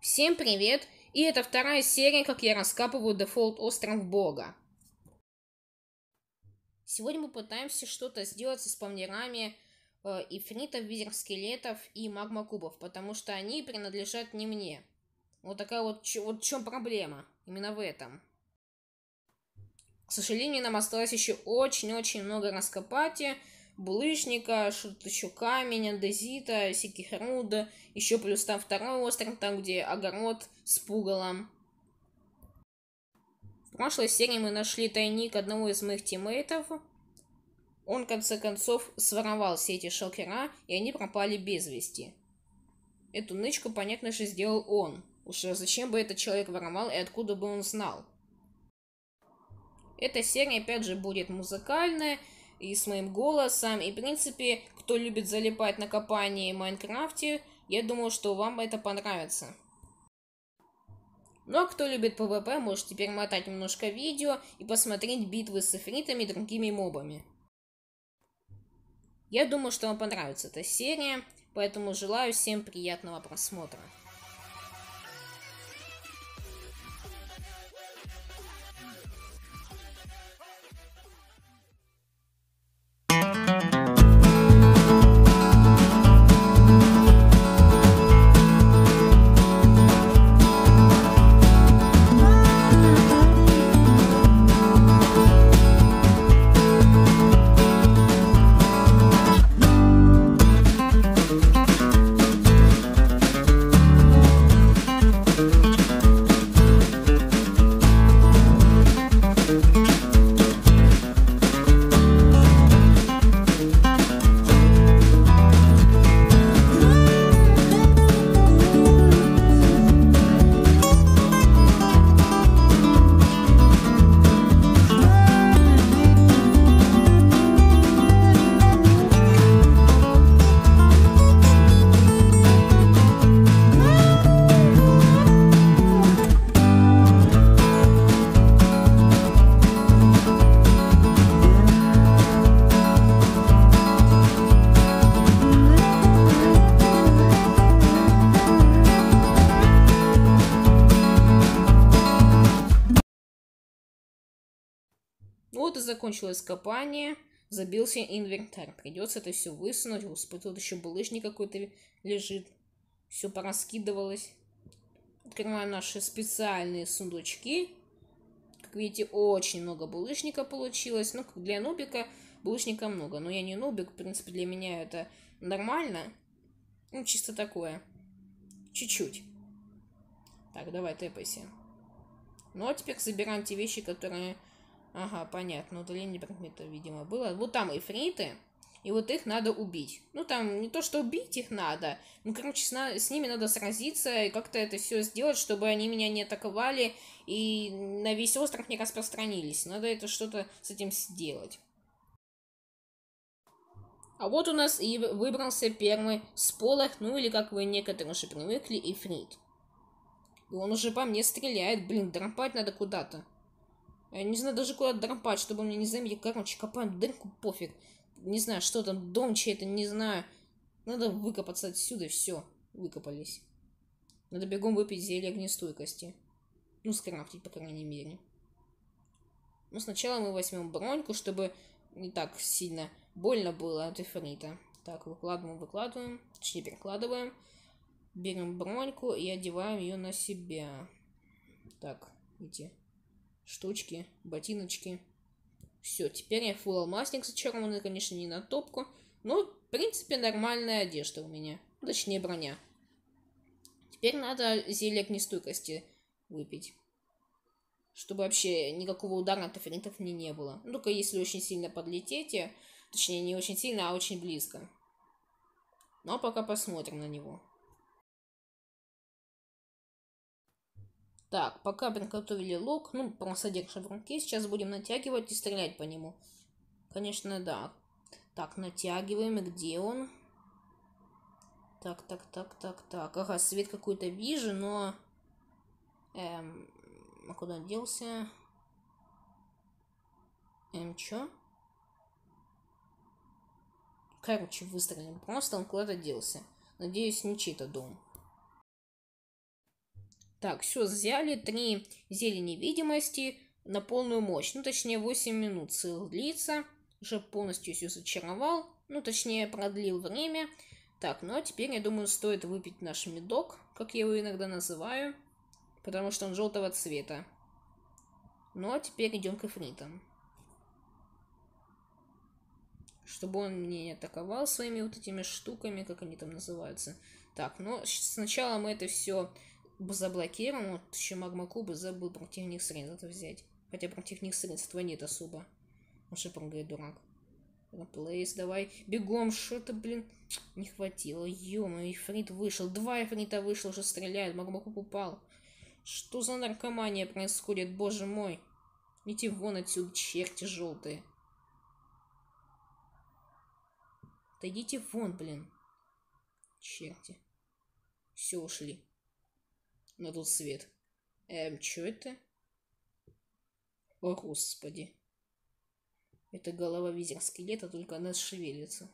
Всем привет! И это вторая серия, как я раскапываю дефолт Остров Бога. Сегодня мы пытаемся что-то сделать со спавнерами э, ифритов, визер-скелетов и магмакубов, потому что они принадлежат не мне. Вот такая вот, вот в чем проблема, именно в этом. К сожалению, нам осталось еще очень-очень много раскопать, булыжника, что-то еще камень, андезита, сикихеруда, еще плюс там второй остров, там где огород с пугалом. В прошлой серии мы нашли тайник одного из моих тиммейтов. Он, в конце концов, своровал все эти шелкера, и они пропали без вести. Эту нычку, понятно же, сделал он. Уж зачем бы этот человек воровал и откуда бы он знал? Эта серия, опять же, будет музыкальная, и с моим голосом. И, в принципе, кто любит залипать на копании в Майнкрафте, я думаю, что вам это понравится. Но ну, а кто любит ПВП, можете перемотать немножко видео и посмотреть битвы с эфритами и другими мобами. Я думаю, что вам понравится эта серия, поэтому желаю всем приятного просмотра. закончилось копание, забился инвентарь. Придется это все высунуть. Господи, тут еще булыжник какой-то лежит. Все пораскидывалось. Открываем наши специальные сундучки. Как видите, очень много булыжника получилось. Ну, для нубика булыжника много. Но я не нубик, в принципе, для меня это нормально. Ну, чисто такое. Чуть-чуть. Так, давай, тэпайся. Ну, а теперь забираем те вещи, которые Ага, понятно. Удаление предмета, видимо, было. Вот там эфриты, и вот их надо убить. Ну, там не то, что убить их надо. Ну, короче, с, на... с ними надо сразиться и как-то это все сделать, чтобы они меня не атаковали и на весь остров не распространились. Надо это что-то с этим сделать. А вот у нас и выбрался первый сполох, ну или как вы некоторые уже привыкли, эфрит. И он уже по мне стреляет. Блин, дропать надо куда-то. Я не знаю даже куда дропать, чтобы мне не заметили. Короче, копаем дырку, пофиг. Не знаю, что там, дом чей это, не знаю. Надо выкопаться отсюда, все. Выкопались. Надо бегом выпить зелье огнестойкости. Ну, скрафтить, по крайней мере. ну сначала мы возьмем броньку, чтобы не так сильно больно было от эфрита. Так, выкладываем, выкладываем. Точнее, перекладываем. Берем броньку и одеваем ее на себя. Так, иди штучки, ботиночки. Все, теперь я фул алмазник зачарованный, конечно, не на топку, но, в принципе, нормальная одежда у меня. Точнее, броня. Теперь надо зелье огнестойкости выпить. Чтобы вообще никакого удара от эфритов мне не было. Ну, только если очень сильно подлетите. Точнее, не очень сильно, а очень близко. Но пока посмотрим на него. Так, пока приготовили лук, ну, посадик шевронки, сейчас будем натягивать и стрелять по нему. Конечно, да. Так, натягиваем, и где он? Так, так, так, так, так. Ага, свет какой-то вижу, но... Эм, а куда он делся? Эм, чё? Короче, выстрелим. Просто он куда-то делся. Надеюсь, не чей-то дом. Так, все, взяли три зелени невидимости на полную мощь. Ну, точнее, 8 минут цикл длится. Уже полностью все зачаровал. Ну, точнее, продлил время. Так, ну а теперь, я думаю, стоит выпить наш медок, как я его иногда называю. Потому что он желтого цвета. Ну а теперь идем к эфритам. Чтобы он меня не атаковал своими вот этими штуками, как они там называются. Так, но ну, сначала мы это все заблокирован, вот еще Магма Куба забыл против них средств взять. Хотя против них средства нет особо. Он шипом говорит, дурак. Плейс, давай, бегом, что-то, блин, не хватило. Ё-моё, Эфрит вышел, два Эфрита вышел, уже стреляет, Магмакуб упал. Что за наркомания происходит, боже мой? Идите вон отсюда, черти желтые. Да идите вон, блин. Черти. Все ушли на тот свет. Эм, что это? О, господи. Это голова визер скелета, только она шевелится.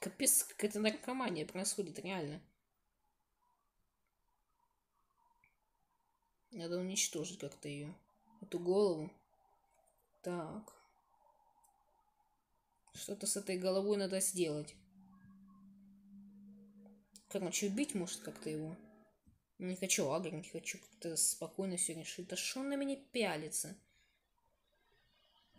Капец, какая-то наркомания происходит, реально. Надо уничтожить как-то ее. Эту голову. Так. Что-то с этой головой надо сделать. Короче, убить может как-то его. Не хочу агрить, не хочу как-то спокойно все решить. Да что он на меня пялится?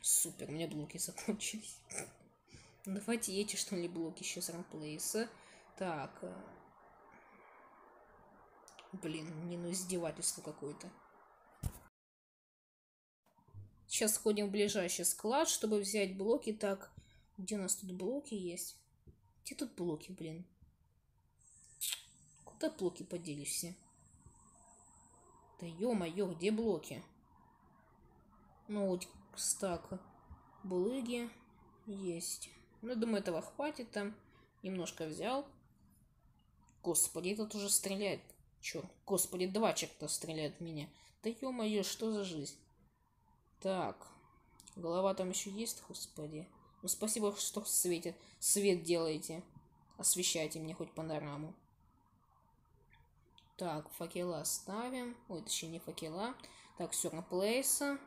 Супер, у меня блоки закончились. Давайте эти, что ли, блоки сейчас рамплейса. Так. Э, блин, не ну издевательство какое-то. Сейчас сходим в ближайший склад, чтобы взять блоки. Так, где у нас тут блоки есть? Где тут блоки, блин? Куда блоки поделись все? Да ё-моё, где блоки? Ну вот стак булыги есть. Ну, думаю, этого хватит там. Немножко взял. Господи, этот уже стреляет. Чё? Господи, два человека стреляют в меня. Да ё-моё, что за жизнь? Так. Голова там еще есть, господи. Ну, спасибо, что светит. Свет делаете. Освещайте мне хоть панораму. Так, факела оставим. Ой, точнее, не факела. Так, все на сюрплейса.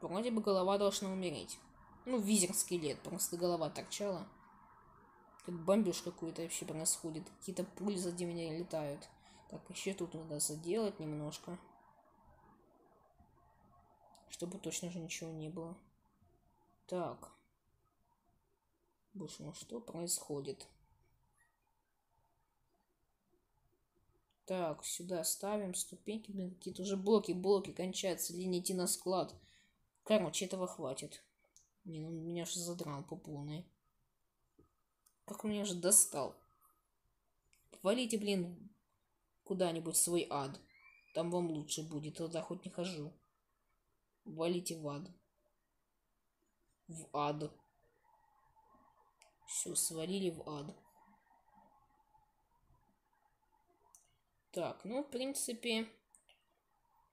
Вроде бы голова должна умереть. Ну, визер скелет, просто голова торчала. Как бомбеж какой-то вообще происходит. Какие-то пули сзади меня летают. Так, еще тут надо заделать немножко. Чтобы точно же ничего не было. Так. Боже ну что происходит? Так, сюда ставим ступеньки, блин, какие-то уже блоки, блоки кончаются, линия идти на склад. Короче, этого хватит. Не, ну меня же задрал по полной. Как меня же достал. Валите, блин, куда-нибудь в свой ад. Там вам лучше будет, тогда хоть не хожу. Валите в ад. В ад. Все, свалили в ад. Так, ну, в принципе,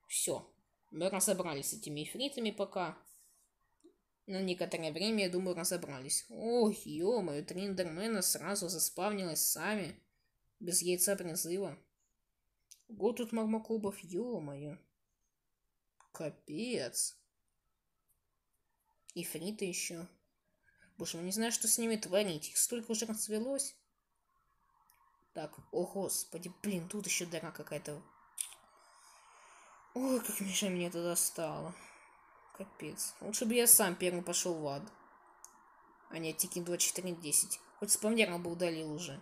все. Мы разобрались с этими эфритами пока. На некоторое время, я думаю, разобрались. Ох, ё-моё, три эндермена сразу заспавнилось сами. Без яйца призыва. Го тут магмаклубов, ё-моё. Капец. Ифриты еще. Боже, я ну не знаю, что с ними творить. Их столько уже расцвелось. Так, о господи, блин, тут еще дыра какая-то. Ой, как Миша меня это достало. Капец. Лучше бы я сам первым пошел в ад. А нет, Тикин 2410. Хоть спамнером бы удалил уже.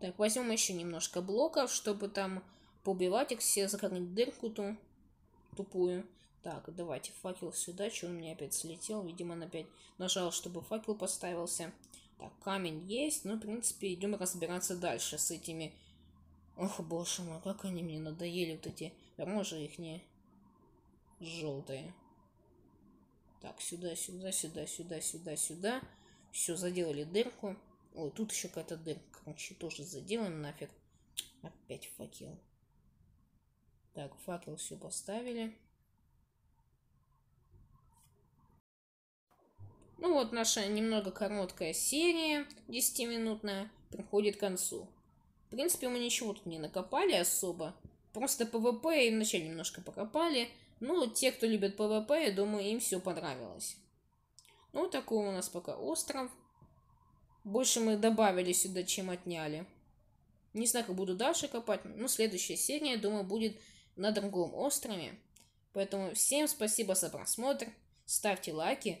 Так, возьмем еще немножко блоков, чтобы там поубивать их все, закрыть дырку ту тупую. Так, давайте факел сюда. Что он у меня опять слетел? Видимо, он опять нажал, чтобы факел поставился. Так, камень есть. Ну, в принципе, идем разбираться дальше с этими... Ох, боже мой, как они мне надоели, вот эти рожи их не желтые. Так, сюда, сюда, сюда, сюда, сюда, сюда. Все, заделали дырку. Ой, тут еще какая-то дырка, короче, тоже заделаем нафиг. Опять факел. Так, факел все поставили. Ну вот наша немного короткая серия, 10-минутная, приходит к концу. В принципе, мы ничего тут не накопали особо. Просто ПВП и вначале немножко покопали. Ну, те, кто любит ПВП, я думаю, им все понравилось. Ну, такой у нас пока остров. Больше мы добавили сюда, чем отняли. Не знаю, как буду дальше копать. Ну, следующая серия, я думаю, будет на другом острове. Поэтому всем спасибо за просмотр. Ставьте лайки.